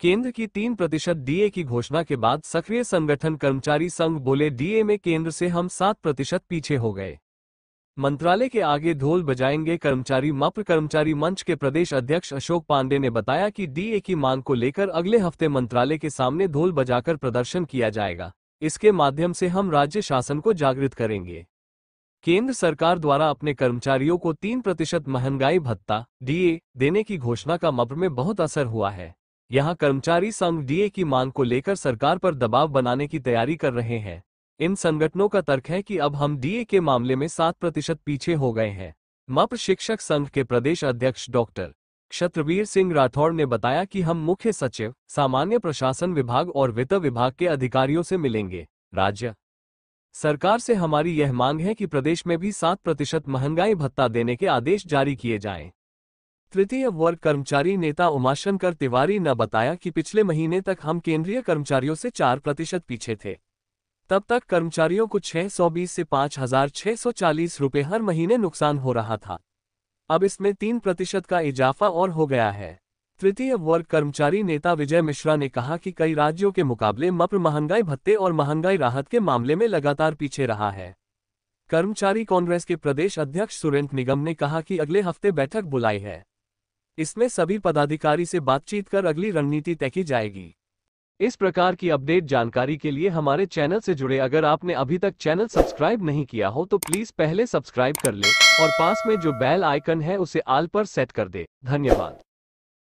केंद्र की तीन प्रतिशत डीए की घोषणा के बाद सक्रिय संगठन कर्मचारी संघ बोले डीए में केंद्र से हम सात प्रतिशत पीछे हो गए मंत्रालय के आगे ढोल बजाएंगे कर्मचारी मप्र कर्मचारी मंच के प्रदेश अध्यक्ष अशोक पांडे ने बताया कि डीए की मांग को लेकर अगले हफ्ते मंत्रालय के सामने ढोल बजाकर प्रदर्शन किया जाएगा इसके माध्यम से हम राज्य शासन को जागृत करेंगे केंद्र सरकार द्वारा अपने कर्मचारियों को तीन प्रतिशत महंगाई भत्ता डीए देने की घोषणा का मप्र में बहुत असर हुआ है यहां कर्मचारी संघ डीए की मांग को लेकर सरकार पर दबाव बनाने की तैयारी कर रहे हैं इन संगठनों का तर्क है कि अब हम डीए के मामले में सात प्रतिशत पीछे हो गए हैं मप शिक्षक संघ के प्रदेश अध्यक्ष डॉक्टर क्षत्रवीर सिंह राठौड़ ने बताया कि हम मुख्य सचिव सामान्य प्रशासन विभाग और वित्त विभाग के अधिकारियों से मिलेंगे राज्य सरकार से हमारी यह मांग है कि प्रदेश में भी सात प्रतिशत महंगाई भत्ता देने के आदेश जारी किए जाएं। तृतीय वर्ग कर्मचारी नेता उमाशंकर तिवारी ने बताया कि पिछले महीने तक हम केंद्रीय कर्मचारियों से चार प्रतिशत पीछे थे तब तक कर्मचारियों को 620 से 5,640 रुपए हर महीने नुकसान हो रहा था अब इसमें तीन प्रतिशत का इजाफा और हो गया है तृतीय वर्ग कर्मचारी नेता विजय मिश्रा ने कहा कि कई राज्यों के मुकाबले मप्र महंगाई भत्ते और महंगाई राहत के मामले में लगातार पीछे रहा है कर्मचारी कांग्रेस के प्रदेश अध्यक्ष सुरेंद्र निगम ने कहा कि अगले हफ्ते बैठक बुलाई है इसमें सभी पदाधिकारी से बातचीत कर अगली रणनीति तय की जाएगी इस प्रकार की अपडेट जानकारी के लिए हमारे चैनल से जुड़े अगर आपने अभी तक चैनल सब्सक्राइब नहीं किया हो तो प्लीज पहले सब्सक्राइब कर ले और पास में जो बेल आइकन है उसे आल पर सेट कर दे धन्यवाद